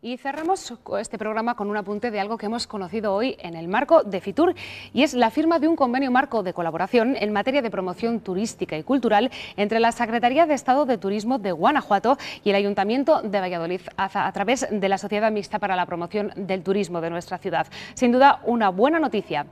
Y cerramos este programa con un apunte de algo que hemos conocido hoy en el marco de FITUR y es la firma de un convenio marco de colaboración en materia de promoción turística y cultural entre la Secretaría de Estado de Turismo de Guanajuato y el Ayuntamiento de Valladolid a, través de la Sociedad Mixta para la Promoción del Turismo de nuestra ciudad. Sin duda, una buena noticia.